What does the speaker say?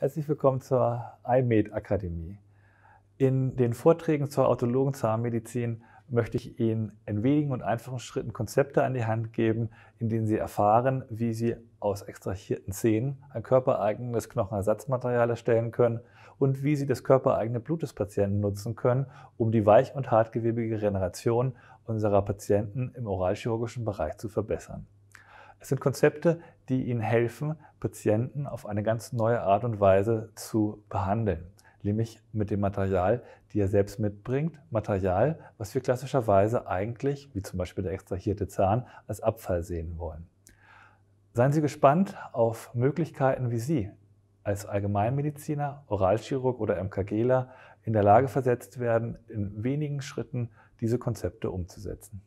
Herzlich willkommen zur iMed Akademie. In den Vorträgen zur autologen Zahnmedizin möchte ich Ihnen in wenigen und einfachen Schritten Konzepte an die Hand geben, in denen Sie erfahren, wie Sie aus extrahierten Zähnen ein körpereigenes Knochenersatzmaterial erstellen können und wie Sie das körpereigene Blut des Patienten nutzen können, um die weich- und hartgewebige Regeneration unserer Patienten im oralchirurgischen Bereich zu verbessern. Es sind Konzepte, die Ihnen helfen, Patienten auf eine ganz neue Art und Weise zu behandeln, nämlich mit dem Material, die er selbst mitbringt, Material, was wir klassischerweise eigentlich, wie zum Beispiel der extrahierte Zahn, als Abfall sehen wollen. Seien Sie gespannt auf Möglichkeiten, wie Sie als Allgemeinmediziner, Oralchirurg oder MKGler in der Lage versetzt werden, in wenigen Schritten diese Konzepte umzusetzen.